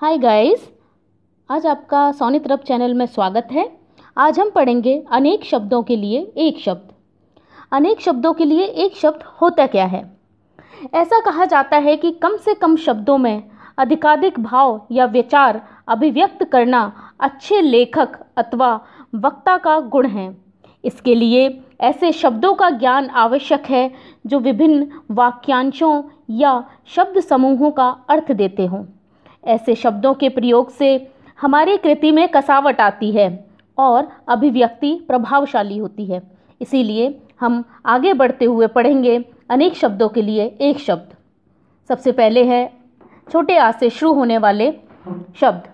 hi guys आज आपका सोनी तरफ चैनल में स्वागत है आज हम पढ़ेंगे अनेक शब्दों के लिए एक शब्द अनेक शब्दों के लिए एक शब्द होता क्या है ऐसा कहा जाता है कि कम से कम शब्दों में अधिकाधिक भाव या विचार अभिव्यक्त करना अच्छे लेखक अथवा वक्ता का गुण है इसके लिए ऐसे शब्दों का ज्ञान आवश्यक है जो विभिन्न वाक्यांशों या शब्द समूहों का अर्थ देते हों ऐसे शब्दों के प्रयोग से हमारी कृति में कसावट आती है और अभिव्यक्ति प्रभावशाली होती है इसीलिए हम आगे बढ़ते हुए पढ़ेंगे अनेक शब्दों के लिए एक शब्द सबसे पहले है छोटे आ से शुरू होने वाले शब्द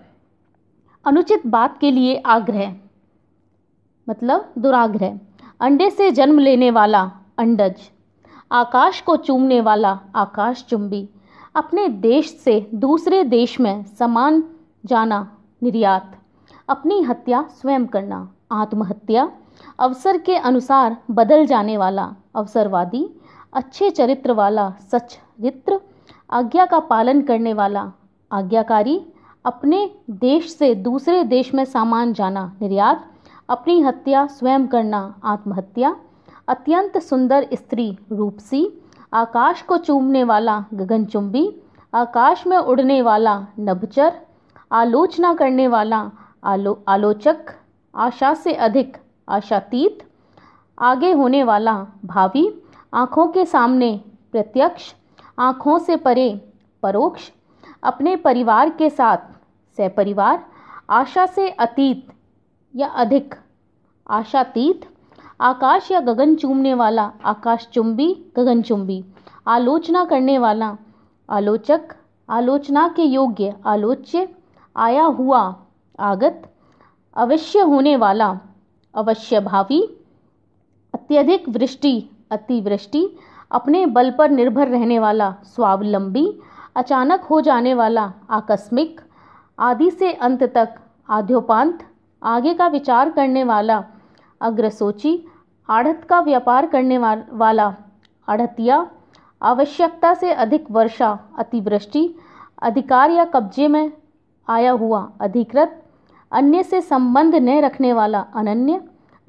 अनुचित बात के लिए आग्रह मतलब दुराग्रह अंडे से जन्म लेने वाला अंडज आकाश को चूमने वाला आकाश चुंबी अपने देश से दूसरे देश में सामान जाना निर्यात अपनी हत्या स्वयं करना आत्महत्या अवसर के अनुसार बदल जाने वाला अवसरवादी अच्छे चरित्र वाला सचरित्र आज्ञा का पालन करने वाला आज्ञाकारी अपने देश से दूसरे देश में सामान जाना निर्यात अपनी हत्या स्वयं करना आत्महत्या अत्यंत सुंदर स्त्री रूपसी आकाश को चूमने वाला गगनचुंबी आकाश में उड़ने वाला नभचर आलोचना करने वाला आलो आलोचक आशा से अधिक आशातीत आगे होने वाला भावी आँखों के सामने प्रत्यक्ष आँखों से परे परोक्ष अपने परिवार के साथ सपरिवार आशा से अतीत या अधिक आशातीत आकाश या गगन चूमने वाला आकाश चुंबी गगन चुंबी आलोचना करने वाला आलोचक आलोचना के योग्य आलोच्य आया हुआ आगत अवश्य होने वाला अवश्य भावी अत्यधिक वृष्टि अतिवृष्टि अपने बल पर निर्भर रहने वाला स्वावलंबी अचानक हो जाने वाला आकस्मिक आदि से अंत तक आद्योपांत आगे का विचार करने वाला अग्रसोची आढ़त का व्यापार करने वाला आढ़तिया आवश्यकता से अधिक वर्षा अतिवृष्टि अधिकार या कब्जे में आया हुआ अधिकृत अन्य से संबंध न रखने वाला अनन्य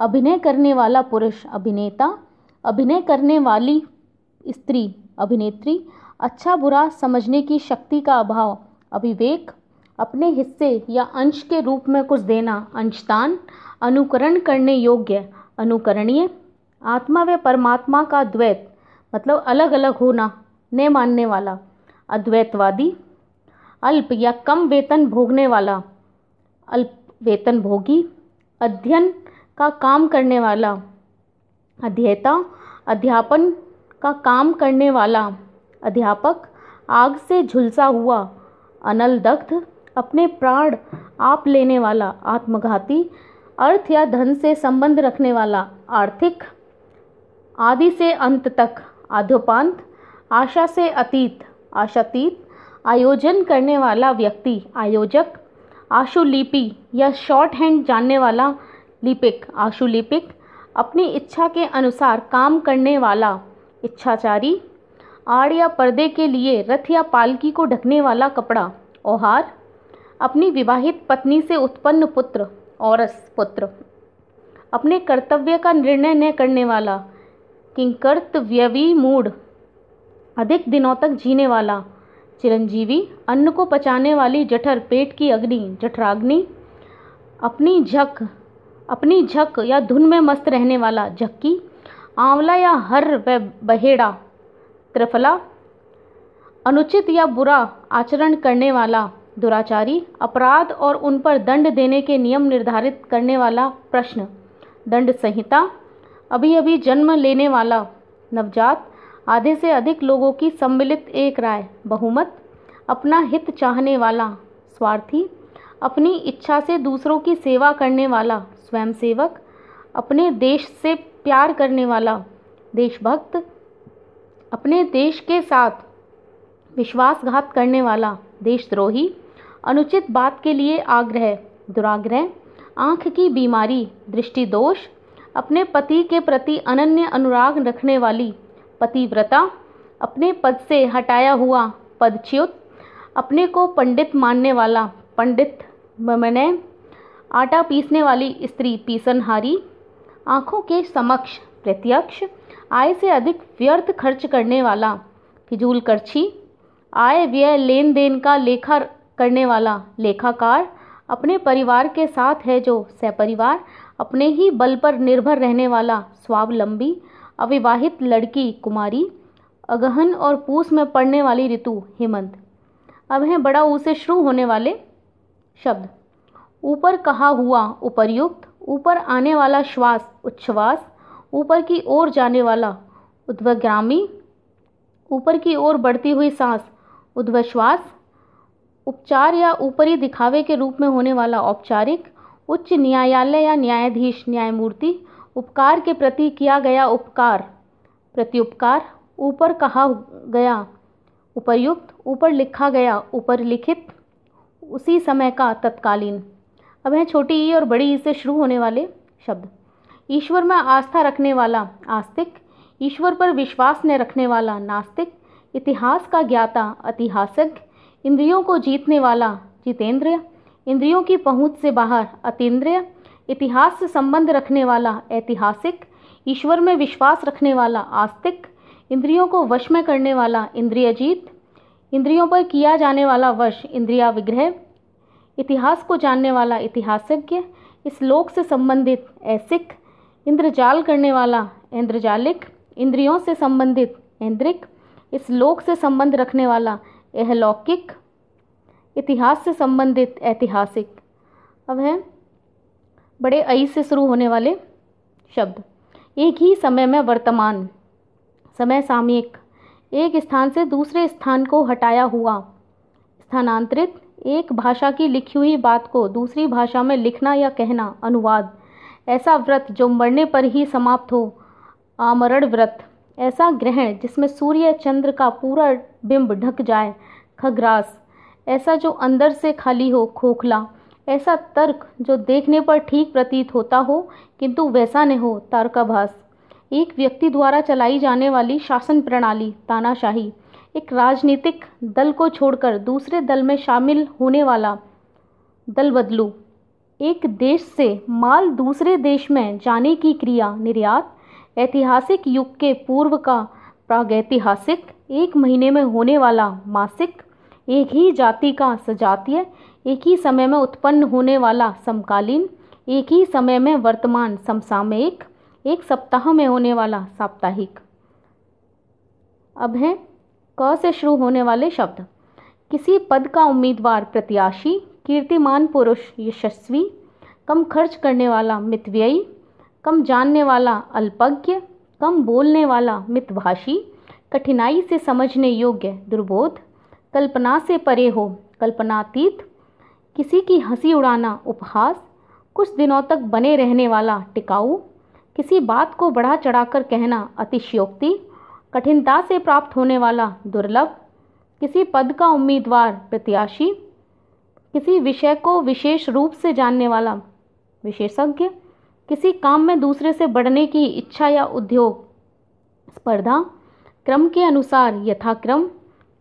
अभिनय करने वाला पुरुष अभिनेता अभिनय करने वाली स्त्री अभिनेत्री अच्छा बुरा समझने की शक्ति का अभाव अभिवेक अपने हिस्से या अंश के रूप में कुछ देना अंशदान अनुकरण करने योग्य अनुकरणीय आत्मा व परमात्मा का द्वैत मतलब अलग अलग होना न मानने वाला अद्वैतवादी अल्प या कम वेतन भोगने वाला अल्प वेतन भोगी अध्ययन का काम करने वाला अध्येता अध्यापन का काम करने वाला अध्यापक आग से झुलसा हुआ अनल दग्ध अपने प्राण आप लेने वाला आत्मघाती अर्थ या धन से संबंध रखने वाला आर्थिक आदि से अंत तक आधोपांत आशा से अतीत आशातीत आयोजन करने वाला व्यक्ति आयोजक आशुलिपि या शॉर्ट हैंड जानने वाला लिपिक आशुलिपिक अपनी इच्छा के अनुसार काम करने वाला इच्छाचारी आड़ या पर्दे के लिए रथ या पालकी को ढकने वाला कपड़ा ओहार अपनी विवाहित पत्नी से उत्पन्न पुत्र औरस पुत्र अपने कर्तव्य का निर्णय न करने वाला किंकर्तव्यवी मूड अधिक दिनों तक जीने वाला चिरंजीवी अन्न को पचाने वाली जठर पेट की अग्नि जठराग्नि अपनी झक अपनी झक या धुन में मस्त रहने वाला झक्की आंवला या हर व बहेड़ा त्रिफला अनुचित या बुरा आचरण करने वाला दुराचारी अपराध और उन पर दंड देने के नियम निर्धारित करने वाला प्रश्न दंड संहिता अभी अभी जन्म लेने वाला नवजात आधे से अधिक लोगों की सम्मिलित एक राय बहुमत अपना हित चाहने वाला स्वार्थी अपनी इच्छा से दूसरों की सेवा करने वाला स्वयंसेवक अपने देश से प्यार करने वाला देशभक्त अपने देश के साथ विश्वासघात करने वाला देशद्रोही अनुचित बात के लिए आग्रह दुराग्रह आँख की बीमारी दृष्टिदोष अपने पति के प्रति अनन्य अनुराग रखने वाली पतिव्रता अपने पद से हटाया हुआ पदच्युत अपने को पंडित मानने वाला पंडित ममने आटा पीसने वाली स्त्री पीसनहारी आँखों के समक्ष प्रत्यक्ष आय से अधिक व्यर्थ खर्च करने वाला फिजूल खर्ची आय व्यय लेन देन का लेखा करने वाला लेखाकार अपने परिवार के साथ है जो सपरिवार अपने ही बल पर निर्भर रहने वाला स्वावलंबी अविवाहित लड़की कुमारी अगहन और पूस में पड़ने वाली ऋतु हेमंत अब है बड़ा ऊ से शुरू होने वाले शब्द ऊपर कहा हुआ उपर्युक्त ऊपर आने वाला श्वास उच्छ्वास ऊपर की ओर जाने वाला उद्वग्रामी ऊपर की ओर बढ़ती हुई सांस उद्वश्वास उपचार या ऊपरी दिखावे के रूप में होने वाला औपचारिक उच्च न्यायालय या न्यायाधीश न्यायमूर्ति उपकार के प्रति किया गया उपकार प्रत्युपकार ऊपर कहा गया उपयुक्त ऊपर लिखा गया ऊपर लिखित उसी समय का तत्कालीन अब हैं छोटी ई और बड़ी ई से शुरू होने वाले शब्द ईश्वर में आस्था रखने वाला आस्तिक ईश्वर पर विश्वास न रखने वाला नास्तिक इतिहास का ज्ञाता ऐतिहासिक इंद्रियों को जीतने वाला जितेंद्रिय इंद्रियों की पहुँच से बाहर अतीन्द्रिय इतिहास से संबंध रखने वाला ऐतिहासिक ईश्वर में विश्वास रखने वाला आस्तिक इंद्रियों को वश में करने वाला इंद्रियजीत इंद्रियों पर किया जाने वाला वश इंद्रिया विग्रह इतिहास को जानने वाला इतिहासज्ञ इस लोक से संबंधित ऐसिक इंद्रजाल करने वाला इंद्रजालिक इंद्रियों से संबंधित इंद्रिक इस लोक से संबंध रखने वाला यह लौकिक इतिहास से संबंधित ऐतिहासिक अब हैं बड़े ऐस से शुरू होने वाले शब्द एक ही समय में वर्तमान समय सामयिक एक स्थान से दूसरे स्थान को हटाया हुआ स्थानांतरित एक भाषा की लिखी हुई बात को दूसरी भाषा में लिखना या कहना अनुवाद ऐसा व्रत जो मरने पर ही समाप्त हो आमरण व्रत ऐसा ग्रहण जिसमें सूर्य चंद्र का पूरा बिंब ढक जाए खग्रास ऐसा जो अंदर से खाली हो खोखला ऐसा तर्क जो देखने पर ठीक प्रतीत होता हो किंतु वैसा न हो तारकाभास एक व्यक्ति द्वारा चलाई जाने वाली शासन प्रणाली तानाशाही एक राजनीतिक दल को छोड़कर दूसरे दल में शामिल होने वाला दल बदलू एक देश से माल दूसरे देश में जाने की क्रिया निर्यात ऐतिहासिक युग के पूर्व का प्रागैतिहासिक एक महीने में होने वाला मासिक एक ही जाति का सजातीय एक ही समय में उत्पन्न होने वाला समकालीन एक ही समय में वर्तमान समसामयिक एक सप्ताह में होने वाला साप्ताहिक अब हैं क से शुरू होने वाले शब्द किसी पद का उम्मीदवार प्रत्याशी कीर्तिमान पुरुष यशस्वी कम खर्च करने वाला मितव्ययी कम जानने वाला अल्पज्ञ कम बोलने वाला मितभाषी कठिनाई से समझने योग्य दुर्बोध कल्पना से परे हो कल्पनातीत किसी की हंसी उड़ाना उपहास कुछ दिनों तक बने रहने वाला टिकाऊ किसी बात को बढ़ा चढ़ाकर कहना अतिशयोक्ति कठिनता से प्राप्त होने वाला दुर्लभ किसी पद का उम्मीदवार प्रत्याशी किसी विषय को विशेष रूप से जानने वाला विशेषज्ञ किसी काम में दूसरे से बढ़ने की इच्छा या उद्योग स्पर्धा क्रम के अनुसार यथाक्रम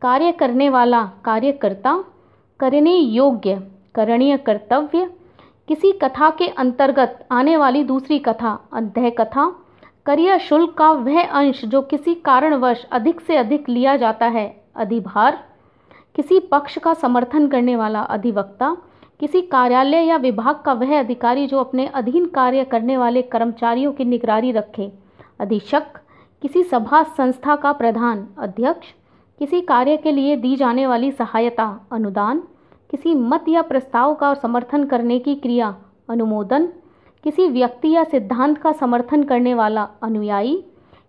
कार्य करने वाला कार्यकर्ता करने योग्य करणीय कर्तव्य किसी कथा के अंतर्गत आने वाली दूसरी कथा अध्यय कथा करिय शुल्क का वह अंश जो किसी कारणवश अधिक से अधिक लिया जाता है अधिभार किसी पक्ष का समर्थन करने वाला अधिवक्ता किसी कार्यालय या विभाग का वह अधिकारी जो अपने अधीन कार्य करने वाले कर्मचारियों की निगरानी रखे अधीक्षक किसी सभा संस्था का प्रधान अध्यक्ष किसी कार्य के लिए दी जाने वाली सहायता अनुदान किसी मत या प्रस्ताव का समर्थन करने की क्रिया अनुमोदन किसी व्यक्ति या सिद्धांत का समर्थन करने वाला अनुयायी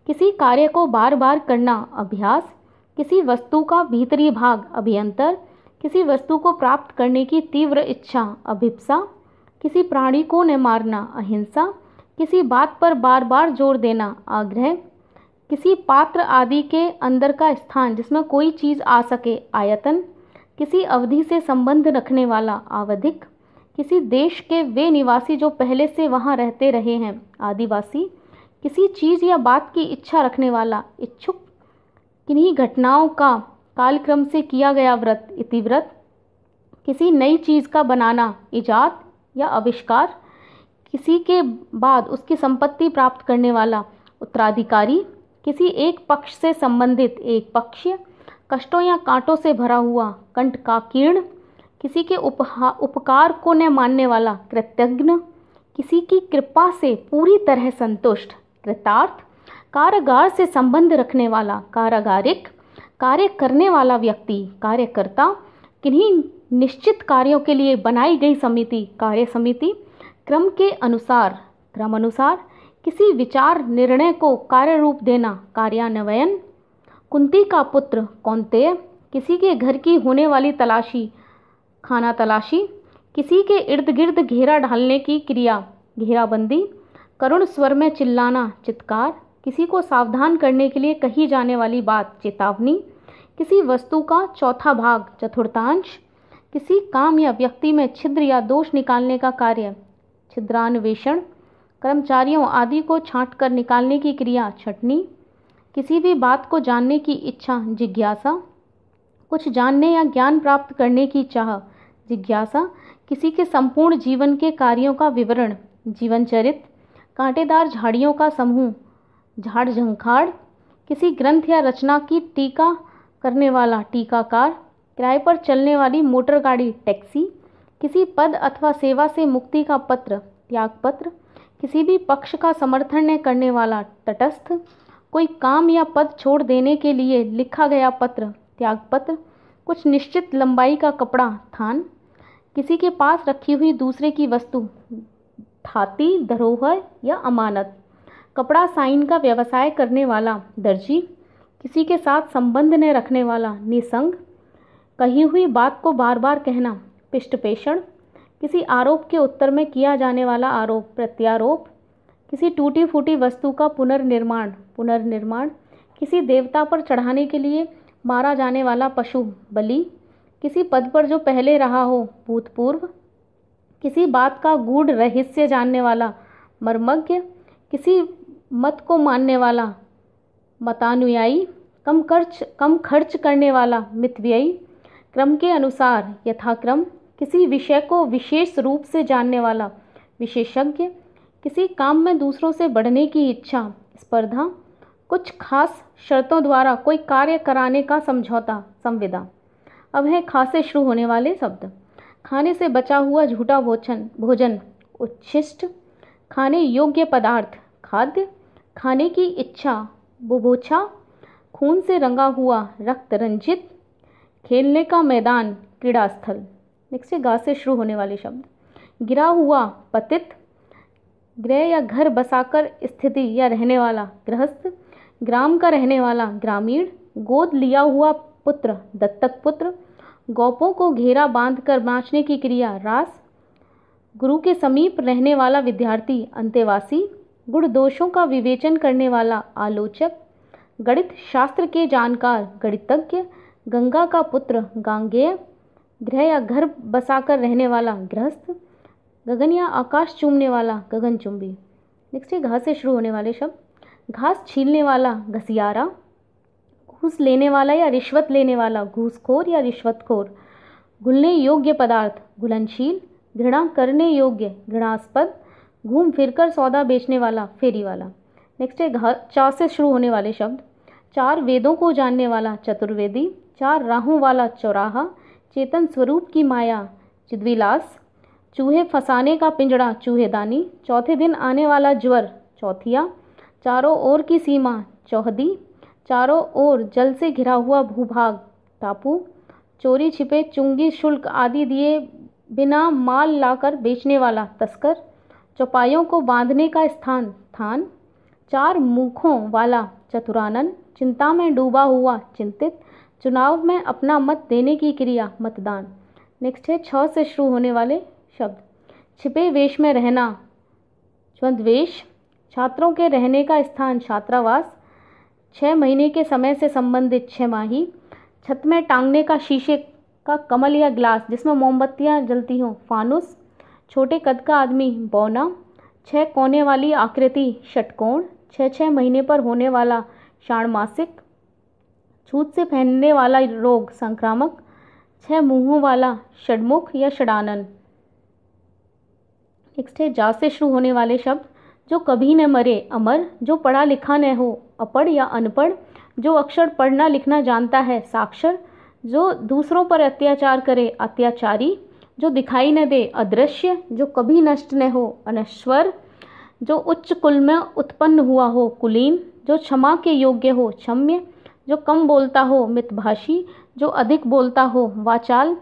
किसी कार्य को बार बार करना अभ्यास किसी वस्तु का भीतरी भाग अभियंतर किसी वस्तु को प्राप्त करने की तीव्र इच्छा अभिप्सा किसी प्राणी को न मारना अहिंसा किसी बात पर बार बार जोर देना आग्रह किसी पात्र आदि के अंदर का स्थान जिसमें कोई चीज़ आ सके आयतन किसी अवधि से संबंध रखने वाला आवधिक किसी देश के वे निवासी जो पहले से वहाँ रहते रहे हैं आदिवासी किसी चीज़ या बात की इच्छा रखने वाला इच्छुक किन्हीं घटनाओं का कालक्रम से किया गया व्रत इतिव्रत किसी नई चीज़ का बनाना ईजाद या आविष्कार किसी के बाद उसकी संपत्ति प्राप्त करने वाला उत्तराधिकारी किसी एक पक्ष से संबंधित एक पक्ष कष्टों या कांटों से भरा हुआ कंठ का कीर्ण किसी के उपहा उपकार को न मानने वाला कृतज्ञ किसी की कृपा से पूरी तरह संतुष्ट कृतार्थ कारागार से संबंध रखने वाला कारागारिक कार्य करने वाला व्यक्ति कार्यकर्ता किन्हीं निश्चित कार्यों के लिए बनाई गई समिति कार्य समिति क्रम के अनुसार क्रम अनुसार किसी विचार निर्णय को कार्य रूप देना कार्यान्वयन कुंती का पुत्र कौनते किसी के घर की होने वाली तलाशी खाना तलाशी किसी के इर्द गिर्द घेरा ढालने की क्रिया घेराबंदी करुण स्वर में चिल्लाना चित्कार किसी को सावधान करने के लिए कही जाने वाली बात चेतावनी किसी वस्तु का चौथा भाग चतुर्थांश किसी काम या व्यक्ति में छिद्र या दोष निकालने का कार्य छिद्रान्वेषण कर्मचारियों आदि को छाँट कर निकालने की क्रिया छटनी किसी भी बात को जानने की इच्छा जिज्ञासा कुछ जानने या ज्ञान प्राप्त करने की चाह जिज्ञासा किसी के संपूर्ण जीवन के कार्यों का विवरण जीवनचरित कांटेदार झाड़ियों का समूह झाड़ झंखाड़ किसी ग्रंथ या रचना की टीका करने वाला टीकाकार किराए पर चलने वाली मोटर गाड़ी टैक्सी किसी पद अथवा सेवा से मुक्ति का पत्र त्यागपत्र किसी भी पक्ष का समर्थन न करने वाला तटस्थ कोई काम या पद छोड़ देने के लिए लिखा गया पत्र त्यागपत्र कुछ निश्चित लंबाई का कपड़ा थान किसी के पास रखी हुई दूसरे की वस्तु थाती धरोहर या अमानत कपड़ा साइन का व्यवसाय करने वाला दर्जी किसी के साथ संबंध न रखने वाला निसंग कही हुई बात को बार बार कहना पिष्टपेषण किसी आरोप के उत्तर में किया जाने वाला आरोप प्रत्यारोप किसी टूटी फूटी वस्तु का पुनर्निर्माण पुनर्निर्माण किसी देवता पर चढ़ाने के लिए मारा जाने वाला पशु बलि किसी पद पर जो पहले रहा हो भूतपूर्व किसी बात का गूढ़ रहस्य जानने वाला मर्मज्ञ किसी मत को मानने वाला मतानुयायी कम खर्च कम खर्च करने वाला मितव्ययी क्रम के अनुसार यथाक्रम किसी विषय को विशेष रूप से जानने वाला विशेषज्ञ किसी काम में दूसरों से बढ़ने की इच्छा स्पर्धा कुछ खास शर्तों द्वारा कोई कार्य कराने का समझौता संविदा अब है खासे शुरू होने वाले शब्द खाने से बचा हुआ झूठा भोजन भोजन उच्छिष्ट खाने योग्य पदार्थ खाद्य खाने की इच्छा बुबोछा खून से रंगा हुआ रक्त रंजित खेलने का मैदान क्रीड़ा स्थल नेक्स्ट है गा से शुरू होने वाले शब्द गिरा हुआ पतित गृह या घर बसाकर स्थिति या रहने वाला गृहस्थ ग्राम का रहने वाला ग्रामीण गोद लिया हुआ पुत्र दत्तक पुत्र गौपों को घेरा बांध कर बाँचने की क्रिया रास गुरु के समीप रहने वाला विद्यार्थी अंतेवासी गुण दोषों का विवेचन करने वाला आलोचक गणित शास्त्र के जानकार गणितज्ञ गंगा का पुत्र गांगेय गृह या घर बसाकर रहने वाला गृहस्थ गगन या आकाश चूमने वाला गगनचुंबी नेक्स्ट है घास से शुरू होने वाले शब्द घास छीलने वाला घसियारा घूस लेने वाला या रिश्वत लेने वाला घूसखोर या रिश्वतखोर घुलने योग्य पदार्थ घुलनशील घृणा करने योग्य घृणास्पद घूम फिर कर सौदा बेचने वाला फेरी वाला नेक्स्ट है घर चार से शुरू होने वाले शब्द चार वेदों को जानने वाला चतुर्वेदी चार राहों वाला चौराहा चेतन स्वरूप की माया चिदविलास चूहे फंसाने का पिंजड़ा चूहेदानी चौथे दिन आने वाला ज्वर चौथिया चारों ओर की सीमा चौहदी चारों ओर जल से घिरा हुआ भूभाग टापू चोरी छिपे चुंगी शुल्क आदि दिए बिना माल लाकर बेचने वाला तस्कर चौपाइयों को बांधने का स्थान स्थान चार मुखों वाला चतुरानन चिंता में डूबा हुआ चिंतित चुनाव में अपना मत देने की क्रिया मतदान नेक्स्ट है छ से शुरू होने वाले शब्द छिपे वेश में रहना द्वंद्वेश छात्रों के रहने का स्थान छात्रावास छः महीने के समय से संबंधित छः माही छत में टांगने का शीशे का कमल या ग्लास जिसमें मोमबत्तियाँ जलती हों फानुस छोटे कद का आदमी बौना छः कोने वाली आकृति षटकोण छः छः महीने पर होने वाला षाणमासिक छूत से फैलने वाला रोग संक्रामक छः मुँहों वाला षडमुख या षडानन नेक्स्ट है जा से शुरू होने वाले शब्द जो कभी न मरे अमर जो पढ़ा लिखा न हो अपढ़ या अनपढ़ जो अक्षर पढ़ना लिखना जानता है साक्षर जो दूसरों पर अत्याचार करे अत्याचारी जो दिखाई न दे अदृश्य जो कभी नष्ट न हो अनश्वर जो उच्च कुल में उत्पन्न हुआ हो कुलीन जो क्षमा के योग्य हो क्षम्य जो कम बोलता हो मितभाषी जो अधिक बोलता हो वाचाल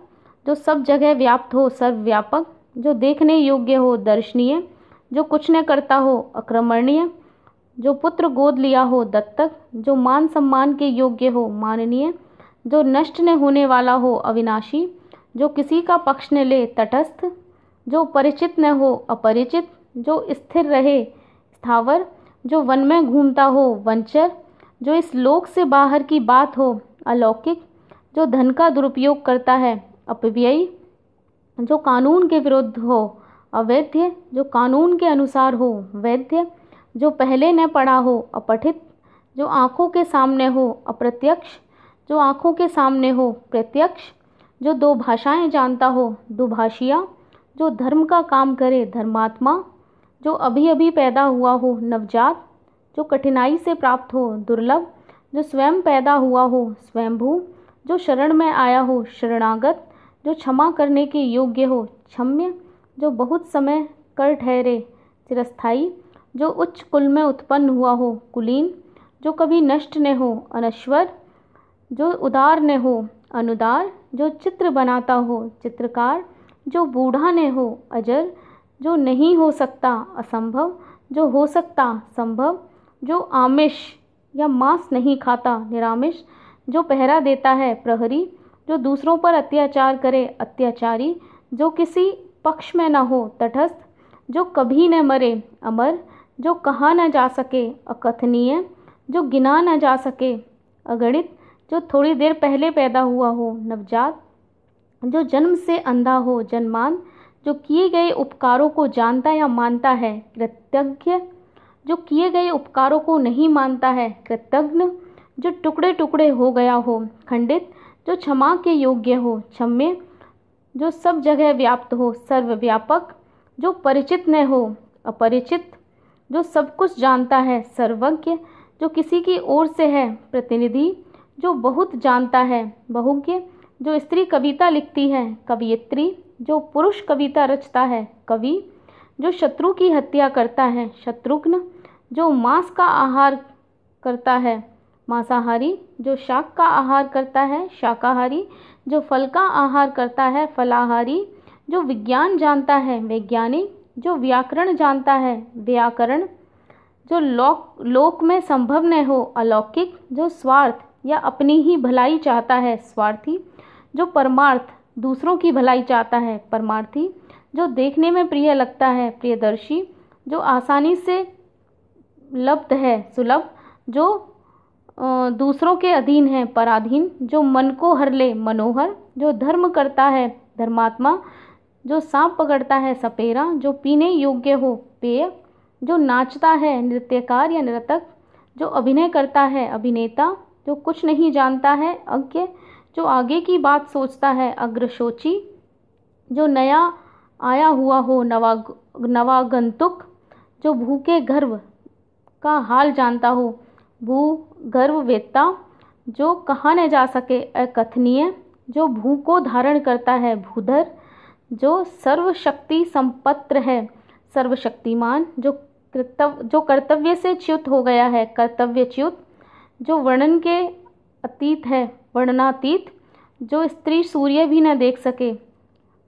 जो सब जगह व्याप्त हो सर्वव्यापक जो देखने योग्य हो दर्शनीय जो कुछ न करता हो अक्रमणीय जो पुत्र गोद लिया हो दत्तक जो मान सम्मान के योग्य हो माननीय जो नष्ट न होने वाला हो अविनाशी जो किसी का पक्ष न ले तटस्थ जो परिचित न हो अपरिचित जो स्थिर रहे स्थावर जो वन में घूमता हो वंचर जो इस लोक से बाहर की बात हो अलौकिक जो धन का दुरुपयोग करता है अपव्ययी जो कानून के विरुद्ध हो अवैध जो कानून के अनुसार हो वैध्य जो पहले न पढ़ा हो अपठित जो आँखों के सामने हो अप्रत्यक्ष जो आँखों के सामने हो प्रत्यक्ष जो दो भाषाएं जानता हो दुभाषिया जो धर्म का काम करे धर्मात्मा जो अभी अभी पैदा हुआ हो नवजात जो कठिनाई से प्राप्त हो दुर्लभ जो स्वयं पैदा हुआ हो स्वयंभू जो शरण में आया हो शरणागत जो क्षमा करने के योग्य हो क्षम्य जो बहुत समय कर ठहरे चिरस्थाई जो उच्च कुल में उत्पन्न हुआ हो कुलीन जो कभी नष्ट न हो अनश्वर जो उदार न हो अनुदार जो चित्र बनाता हो चित्रकार जो बूढ़ा न हो अजर जो नहीं हो सकता असंभव जो हो सकता संभव जो आमिष या मांस नहीं खाता निरामिष जो पहरा देता है प्रहरी जो दूसरों पर अत्याचार करे अत्याचारी जो किसी पक्ष में न हो तटस्थ जो कभी न मरे अमर जो कहा न जा सके अकथनीय जो गिना न जा सके अगणित जो थोड़ी देर पहले पैदा हुआ हो नवजात जो जन्म से अंधा हो जन्मान जो किए गए उपकारों को जानता या मानता है कृतज्ञ जो किए गए उपकारों को नहीं मानता है कृतज्ञ जो टुकड़े टुकड़े हो गया हो खंडित जो क्षमा के योग्य हो क्षम्य जो सब जगह व्याप्त हो सर्वव्यापक जो परिचित न हो अपरिचित जो सब कुछ जानता है सर्वज्ञ जो किसी की ओर से है प्रतिनिधि जो बहुत जानता है बहुज्ञ जो स्त्री कविता लिखती है कवियत्री जो पुरुष कविता रचता है कवि जो शत्रु की हत्या करता है शत्रुघ्न जो मांस का आहार करता है मांसाहारी जो शाक का आहार करता है शाकाहारी जो फल का आहार करता है फलाहारी जो विज्ञान जानता है वैज्ञानिक जो व्याकरण जानता है व्याकरण जो लोक लोक में संभव न हो अलौकिक जो स्वार्थ या अपनी ही भलाई चाहता है स्वार्थी जो परमार्थ दूसरों की भलाई चाहता है परमार्थी जो देखने में प्रिय लगता है प्रियदर्शी जो आसानी से लब्ध है सुलभ जो दूसरों के अधीन है पराधीन जो मन को हर ले मनोहर जो धर्म करता है धर्मात्मा जो सांप पकड़ता है सपेरा जो पीने योग्य हो पेय जो नाचता है नृत्यकार या नृतक जो अभिनय करता है अभिनेता जो कुछ नहीं जानता है अज्ञ जो आगे की बात सोचता है अग्रशोची जो नया आया हुआ हो नवाग नवागंतुक जो भूखे गर्व का हाल जानता हो भू गर्व वेत्ता जो कहा न जा सके अकथनीय जो भू को धारण करता है भूधर जो सर्वशक्ति संपत्र है सर्वशक्तिमान जो कृतव जो कर्तव्य से च्युत हो गया है कर्तव्य च्युत जो वर्णन के अतीत है वर्णनातीत जो स्त्री सूर्य भी न देख सके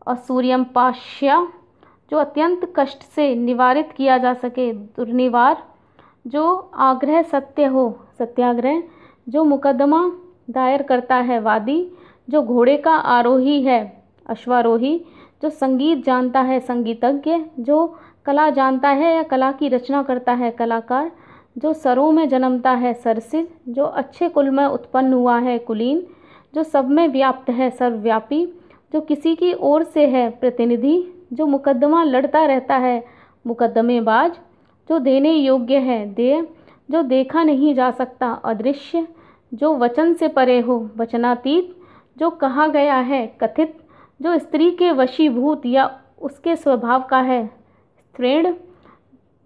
और सूर्यम पाश्या जो अत्यंत कष्ट से निवारित किया जा सके दुर्निवार जो आग्रह सत्य हो सत्याग्रह जो मुकदमा दायर करता है वादी जो घोड़े का आरोही है अश्वारोही जो संगीत जानता है संगीतज्ञ जो कला जानता है या कला की रचना करता है कलाकार जो सरों में जन्मता है सरसिज जो अच्छे कुल में उत्पन्न हुआ है कुलीन जो सब में व्याप्त है सर्वव्यापी जो किसी की ओर से है प्रतिनिधि जो मुकदमा लड़ता रहता है मुकदमेबाज जो देने योग्य है दे जो देखा नहीं जा सकता अदृश्य जो वचन से परे हो वचनातीत जो कहा गया है कथित जो स्त्री के वशीभूत या उसके स्वभाव का है त्रेण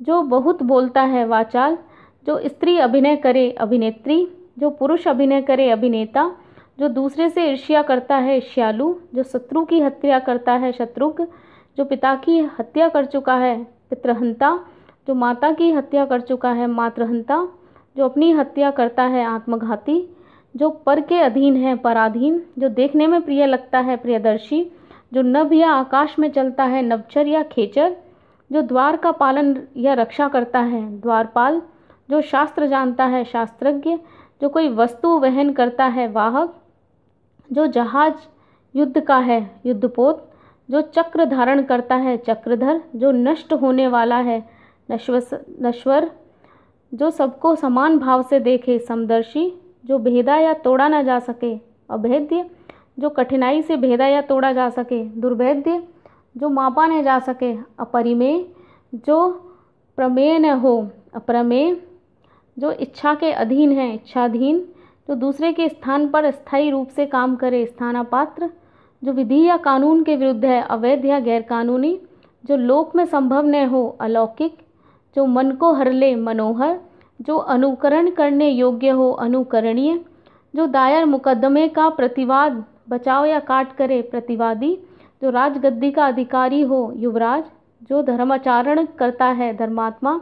जो बहुत बोलता है वाचाल जो स्त्री अभिनय करे अभिनेत्री जो पुरुष अभिनय करे अभिनेता जो दूसरे से ईर्ष्या करता है ईर्ष्यालु जो शत्रु की हत्या करता है शत्रुघ्न जो पिता की हत्या कर चुका है पितृहंता जो माता की हत्या कर चुका है मातृहंता जो अपनी हत्या करता है आत्मघाती जो पर के अधीन है पराधीन जो देखने में प्रिय लगता है प्रियदर्शी जो नभ या आकाश में चलता है नवचर या खेचर जो द्वार का पालन या रक्षा करता है द्वारपाल जो शास्त्र जानता है शास्त्रज्ञ जो कोई वस्तु वहन करता है वाहक जो जहाज युद्ध का है युद्धपोत जो चक्र धारण करता है चक्रधर जो नष्ट होने वाला है नश्व नश्वर जो सबको समान भाव से देखे समदर्शी जो भेदा या तोड़ा ना जा सके अभेद्य जो कठिनाई से भेदा या तोड़ा जा सके दुर्भेद्य जो मापा न जा सके अपरिमेय जो प्रमेय न हो अप्रमेय जो इच्छा के अधीन है इच्छाधीन जो दूसरे के स्थान पर स्थायी रूप से काम करे स्थानापात्र जो विधि या कानून के विरुद्ध है अवैध या गैरकानूनी जो लोक में संभव न हो अलौकिक जो मन को हर ले मनोहर जो अनुकरण करने योग्य हो अनुकरणीय जो दायर मुकदमे का प्रतिवाद बचाव या काट करे प्रतिवादी जो राजगद्दी का अधिकारी हो युवराज जो धर्माचारण करता है धर्मात्मा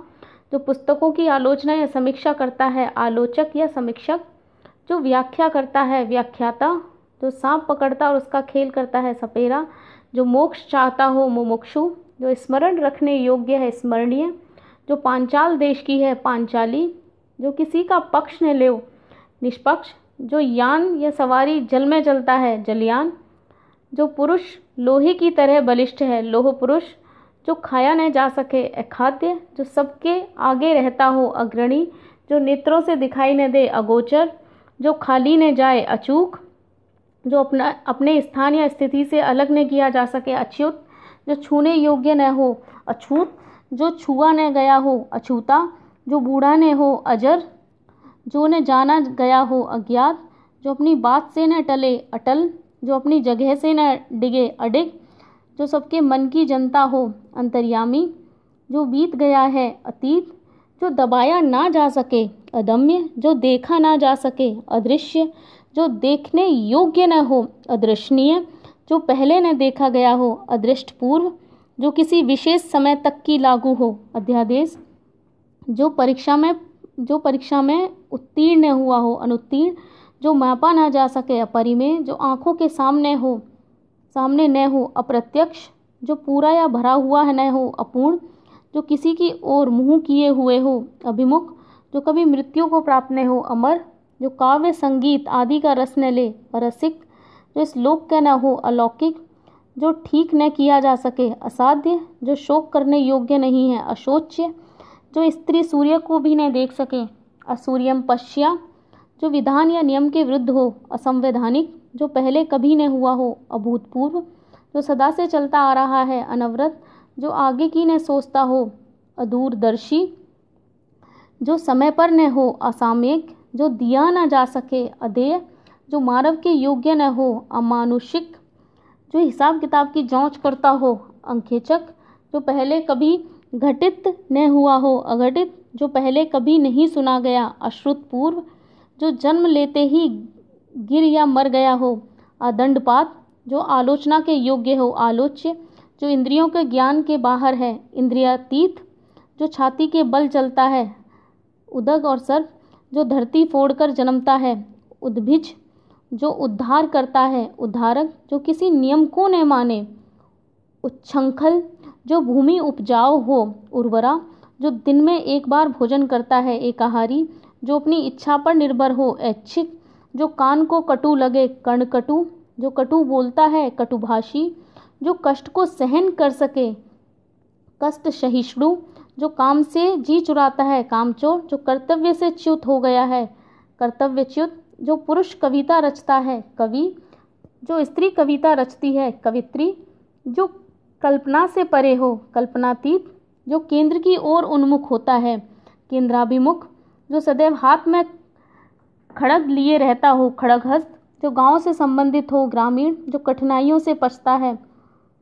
जो पुस्तकों की आलोचना या समीक्षा करता है आलोचक या समीक्षक जो व्याख्या करता है व्याख्याता जो सांप पकड़ता और उसका खेल करता है सपेरा जो मोक्ष चाहता हो मुमुक्षु जो स्मरण रखने योग्य है स्मरणीय जो पांचाल देश की है पांचाली जो किसी का पक्ष न ले निष्पक्ष जो यान या सवारी जल में चलता है जलयान जो पुरुष लोहे की तरह बलिष्ठ है लोह पुरुष जो खाया न जा सके अखाद्य जो सबके आगे रहता हो अग्रणी जो नेत्रों से दिखाई न दे अगोचर जो खाली न जाए अचूक जो अपना अपने स्थान या स्थिति से अलग न किया जा सके अच्युत जो छूने योग्य न हो अछूत जो छुआ न गया हो अछूता जो बूढ़ा न हो अजर जो न जाना गया हो अज्ञात जो अपनी बात से न टले अटल जो अपनी जगह से न डिगे अडिग जो सबके मन की जनता हो अंतर्यामी जो बीत गया है अतीत जो दबाया ना जा सके अदम्य जो देखा ना जा सके अदृश्य जो देखने योग्य न हो अदृश्यनीय जो पहले न देखा गया हो अदृष्ट पूर्व जो किसी विशेष समय तक की लागू हो अध्यादेश जो परीक्षा में जो परीक्षा में उत्तीर्ण हुआ हो अनुत्तीर्ण जो मापा ना जा सके अपरिमेय जो आँखों के सामने हो सामने न हो अप्रत्यक्ष जो पूरा या भरा हुआ है न हो अपूर्ण जो किसी की ओर मुँह किए हुए हो अभिमुख जो कभी मृत्यु को प्राप्त न हो अमर जो काव्य संगीत आदि का रस न ले परसिक जो इस लोक का न हो अलौकिक जो ठीक न किया जा सके असाध्य जो शोक करने योग्य नहीं है अशोच्य जो स्त्री सूर्य को भी न देख सके असूर्यम पश्या जो विधान या नियम के विरुद्ध हो असंवैधानिक जो पहले कभी न हुआ हो अभूतपूर्व जो सदा से चलता आ रहा है अनवरत जो आगे की न सोचता हो अदूरदर्शी जो समय पर न हो असामयिक जो दिया न जा सके अधेय जो मानव के योग्य न हो अमानुषिक जो हिसाब किताब की जांच करता हो अंखेचक जो पहले कभी घटित न हुआ हो अघटित जो पहले कभी नहीं सुना गया अश्रुत पूर्व जो जन्म लेते ही गिर या मर गया हो अदंडपात जो आलोचना के योग्य हो आलोच्य जो इंद्रियों के ज्ञान के बाहर है इंद्रियातीत जो छाती के बल चलता है उदग और सर्प जो धरती फोड़कर जन्मता है उद्भिज जो उद्धार करता है उद्धारक जो किसी नियम को न माने उच्छंखल जो भूमि उपजाऊ हो उर्वरा जो दिन में एक बार भोजन करता है एकाहारी जो अपनी इच्छा पर निर्भर हो ऐच्छिक जो कान को कटु लगे कर्ण कटु जो कटु बोलता है कटुभाषी जो कष्ट को सहन कर सके कष्ट सहिष्णु जो काम से जी चुराता है कामचोर जो कर्तव्य से च्युत हो गया है कर्तव्य च्युत जो पुरुष कविता रचता है कवि जो स्त्री कविता रचती है कवित्री जो कल्पना से परे हो कल्पनातीत जो केंद्र की ओर उन्मुख होता है केंद्राभिमुख जो सदैव हाथ में खड़ग लिए रहता हो खड़ग हस्त जो गांव से संबंधित हो ग्रामीण जो कठिनाइयों से पछता है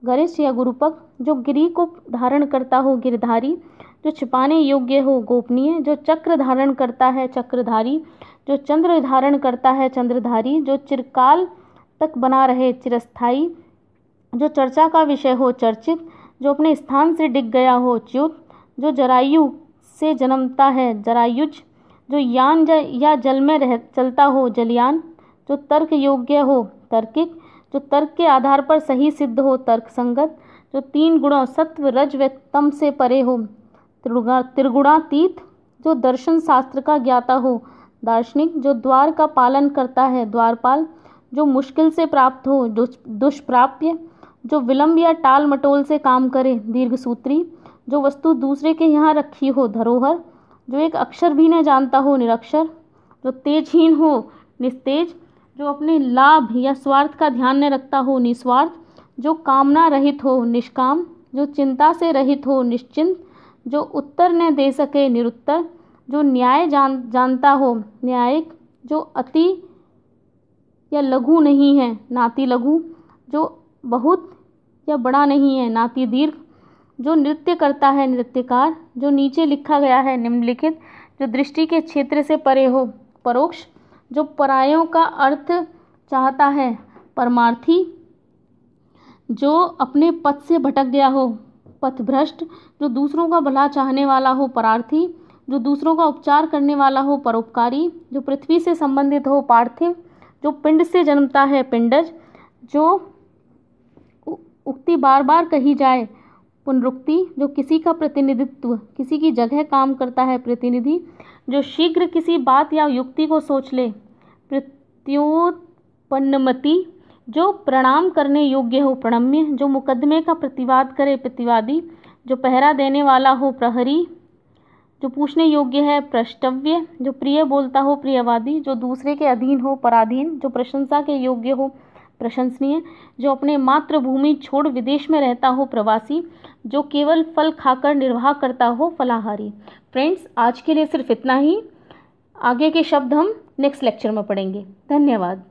गरिष्ठ या गुरुपक जो गिरी को धारण करता हो गिरधारी जो छिपाने योग्य हो गोपनीय जो चक्र धारण करता है चक्रधारी जो चंद्र धारण करता है चंद्रधारी जो चिरकाल तक बना रहे चिरस्थाई जो चर्चा का विषय हो चर्चित जो अपने स्थान से डिग गया हो च्युत जो जरायु से जन्मता है जरायुज जो यान या जल में रह चलता हो जलयान जो तर्क योग्य हो तर्किक जो तर्क के आधार पर सही सिद्ध हो तर्क संगत जो तीन गुणों सत्व रज व तम से परे हो त्रिगुणा त्रिगुणातीत जो दर्शन शास्त्र का ज्ञाता हो दार्शनिक जो द्वार का पालन करता है द्वारपाल जो मुश्किल से प्राप्त हो दुष्प्राप्य जो विलंब या टाल मटोल से काम करे दीर्घसूत्री जो वस्तु दूसरे के यहाँ रखी हो धरोहर जो एक अक्षर भी न जानता हो निरक्षर जो तेजहीन हो निस्तेज जो अपने लाभ या स्वार्थ का ध्यान न रखता हो निस्वार्थ जो कामना रहित हो निष्काम जो चिंता से रहित हो निश्चिंत जो उत्तर न दे सके निरुत्तर जो न्याय जान जानता हो न्यायिक जो अति या लघु नहीं है नाति लघु जो बहुत या बड़ा नहीं है नाति दीर्घ जो नृत्य करता है नृत्यकार जो नीचे लिखा गया है निम्नलिखित जो दृष्टि के क्षेत्र से परे हो परोक्ष जो परायों का अर्थ चाहता है परमार्थी जो अपने पथ से भटक गया हो पथभ्रष्ट जो दूसरों का भला चाहने वाला हो परार्थी जो दूसरों का उपचार करने वाला हो परोपकारी जो पृथ्वी से संबंधित हो पार्थिव जो पिंड से जन्मता है पिंडज जो उक्ति बार बार कही जाए पुनरुक्ति जो किसी का प्रतिनिधित्व किसी की जगह काम करता है प्रतिनिधि जो शीघ्र किसी बात या युक्ति को सोच ले प्रत्युत्पन्नमति जो प्रणाम करने योग्य हो प्रणम्य जो मुकदमे का प्रतिवाद करे प्रतिवादी जो पहरा देने वाला हो प्रहरी जो पूछने योग्य है प्रष्टव्य जो प्रिय बोलता हो प्रियवादी जो दूसरे के अधीन हो पराधीन जो प्रशंसा के योग्य हो प्रशंसनीय जो अपने मातृभूमि छोड़ विदेश में रहता हो प्रवासी जो केवल फल खाकर निर्वाह करता हो फलाहारी फ्रेंड्स आज के लिए सिर्फ इतना ही आगे के शब्द हम नेक्स्ट लेक्चर में पढ़ेंगे धन्यवाद